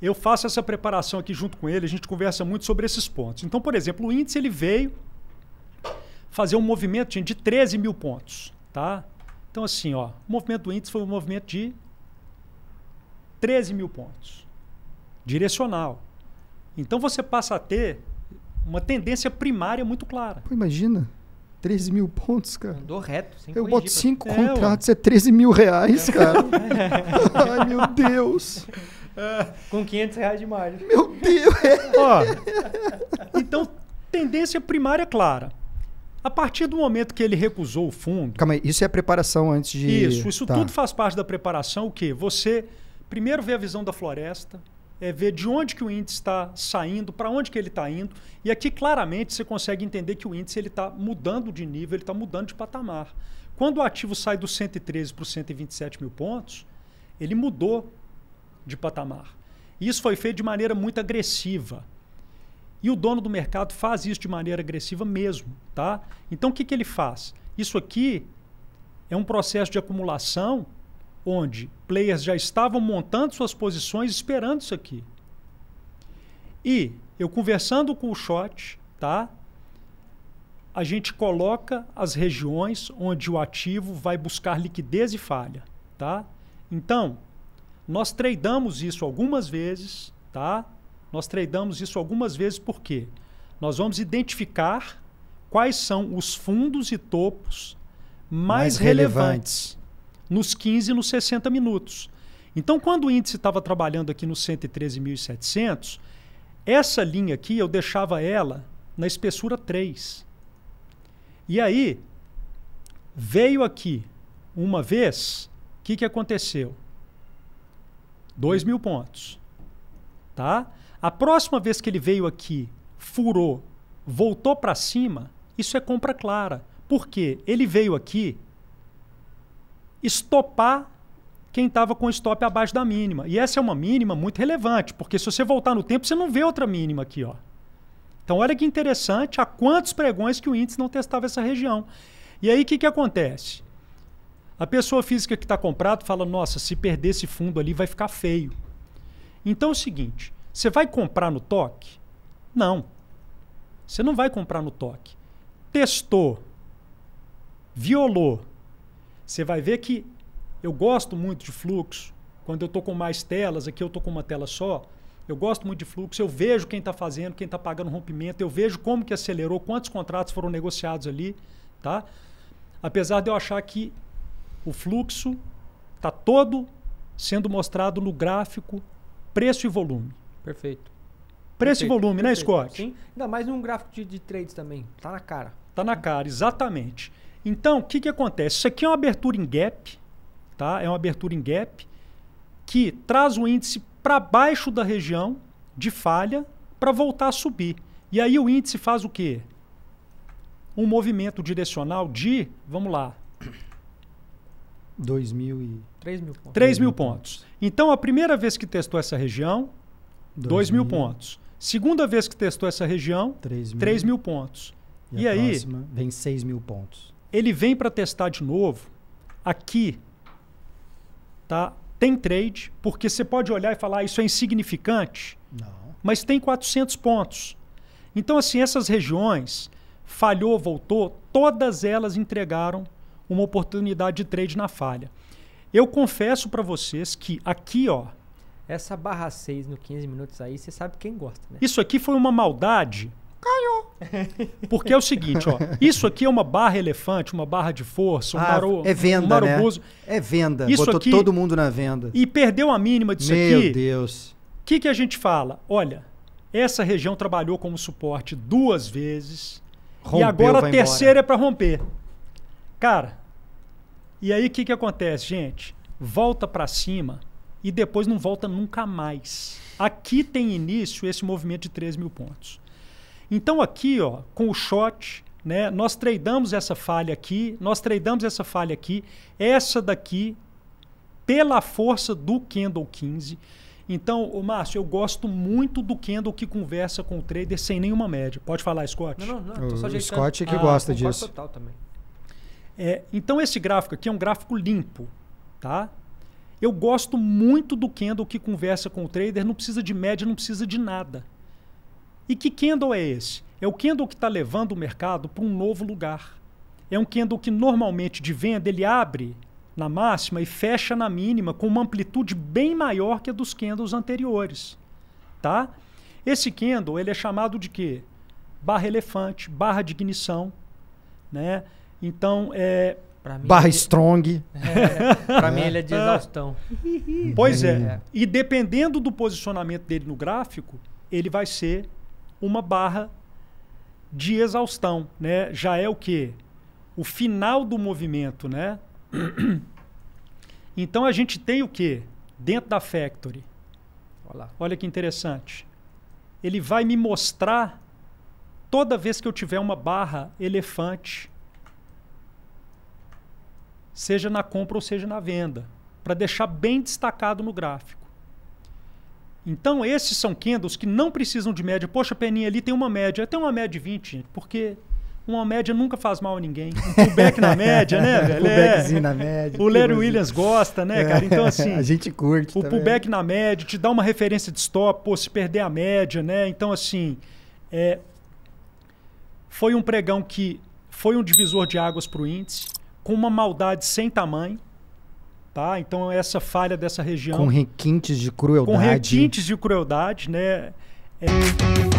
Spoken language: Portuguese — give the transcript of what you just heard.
eu faço essa preparação aqui junto com ele, a gente conversa muito sobre esses pontos. Então, por exemplo, o índice ele veio fazer um movimento gente, de 13 mil pontos. Tá? Então, assim, ó, o movimento do índice foi um movimento de 13 mil pontos. Direcional. Então você passa a ter uma tendência primária muito clara. Pô, imagina. 13 mil pontos, cara. Andou reto. Sem eu boto 5 pra... É, contratos, é, é 13 mil reais, cara. Ai, meu Deus. Com 500 reais de margem. Meu Deus! Ó, então, tendência primária clara. A partir do momento que ele recusou o fundo. Calma aí, isso é a preparação antes de. Isso, isso tá. tudo faz parte da preparação, o quê? Você primeiro vê a visão da floresta, é ver de onde que o índice está saindo, para onde que ele está indo. E aqui claramente você consegue entender que o índice ele está mudando de nível, ele está mudando de patamar. Quando o ativo sai dos 113 para os 127 mil pontos, ele mudou de patamar. Isso foi feito de maneira muito agressiva. E o dono do mercado faz isso de maneira agressiva mesmo, tá? Então o que, que ele faz? Isso aqui é um processo de acumulação onde players já estavam montando suas posições esperando isso aqui. E eu conversando com o shot, tá? A gente coloca as regiões onde o ativo vai buscar liquidez e falha, tá? Então, nós tradamos isso algumas vezes, tá? Nós tradamos isso algumas vezes porque nós vamos identificar quais são os fundos e topos mais, mais relevantes. nos 15 e nos 60 minutos. Então, quando o índice estava trabalhando aqui nos 113.700, essa linha aqui eu deixava ela na espessura 3. E aí, veio aqui uma vez, o que, que aconteceu? 2 mil pontos. Tá? A próxima vez que ele veio aqui, furou, voltou para cima, isso é compra clara. Porque ele veio aqui estopar quem estava com stop abaixo da mínima. E essa é uma mínima muito relevante, porque se você voltar no tempo, você não vê outra mínima aqui. Ó. Então, olha que interessante, há quantos pregões que o índice não testava essa região. E aí, o que, que acontece? A pessoa física que está comprado fala: nossa, se perder esse fundo ali vai ficar feio. Então é o seguinte: você vai comprar no toque? Não. Você não vai comprar no toque. Testou, violou. Você vai ver que eu gosto muito de fluxo. Quando eu estou com mais telas, aqui eu estou com uma tela só, eu gosto muito de fluxo, eu vejo quem está fazendo, quem está pagando rompimento, eu vejo como que acelerou, quantos contratos foram negociados ali, tá? Apesar de eu achar que o fluxo está todo sendo mostrado no gráfico preço e volume. Perfeito. Preço perfeito, e volume, né, perfeito. né, Scott? Sim, ainda mais num gráfico de, de trades também. Está na cara. Está na cara, exatamente. Então, o que, que acontece? Isso aqui é uma abertura em gap, tá? É uma abertura em gap que traz o índice para baixo da região de falha para voltar a subir. E aí o índice faz o quê? Um movimento direcional de, vamos lá, 2 mil e... 3 mil pontos. 3 mil uhum. pontos. Então, a primeira vez que testou essa região, 2 mil, mil pontos. Segunda vez que testou essa região, 3 mil, 3 mil pontos. E, e aí... vem 6 mil pontos. Ele vem para testar de novo. Aqui, tá? Tem trade, porque você pode olhar e falar, ah, isso é insignificante. Não. Mas tem 400 pontos. Então, assim, essas regiões, falhou, voltou, todas elas entregaram uma oportunidade de trade na falha. Eu confesso para vocês que aqui, ó, essa barra 6 no 15 minutos aí, você sabe quem gosta, né? Isso aqui foi uma maldade. Caiu. Porque é o seguinte, ó. Isso aqui é uma barra elefante, uma barra de força, um ah, É venda, um Né? É venda. Isso Botou aqui, todo mundo na venda. E perdeu a mínima disso Meu aqui. Meu Deus. O que, que a gente fala? Olha, essa região trabalhou como suporte duas vezes. Rompeu, e agora a terceira embora. é para romper. Cara, e aí o que, que acontece, gente? Volta para cima e depois não volta nunca mais. Aqui tem início esse movimento de 3 mil pontos. Então aqui, ó, com o shot, né, nós tradamos essa falha aqui, nós tradamos essa falha aqui, essa daqui, pela força do candle 15. Então, ô Márcio, eu gosto muito do candle que conversa com o trader sem nenhuma média. Pode falar, Scott? Não, não, não. Só o, o Scott é que ah, gosta disso. Total também. É, então esse gráfico aqui é um gráfico limpo, tá? Eu gosto muito do candle que conversa com o trader, não precisa de média, não precisa de nada. E que candle é esse? É o candle que está levando o mercado para um novo lugar. É um candle que normalmente de venda ele abre na máxima e fecha na mínima com uma amplitude bem maior que a dos candles anteriores, tá? Esse candle ele é chamado de quê? Barra elefante, barra de ignição, né? Então, é. Mim, barra ele... É strong. É, pra mim, ele é de ah. exaustão. pois é. é. E dependendo do posicionamento dele no gráfico, ele vai ser uma barra de exaustão, né? Já é o que? O final do movimento, né? Então a gente tem o que? Dentro da factory. Olá. Olha que interessante. Ele vai me mostrar toda vez que eu tiver uma barra elefante seja na compra ou seja na venda, para deixar bem destacado no gráfico. Então, esses são candles que não precisam de média. Poxa, peninha ali tem uma média. Tem uma média de 20, porque uma média nunca faz mal a ninguém. Um pullback na média, né, velho? É. Pullbackzinho é. na média. O Larry Williams gosta, né, cara? Então, assim. a gente curte. O também. pullback na média te dá uma referência de stop, pô, se perder a média, né? Então, assim. É, foi um pregão que foi um divisor de águas para o índice com uma maldade sem tamanho. Tá? Então essa falha dessa região com requintes de crueldade, com requintes de crueldade, né? É...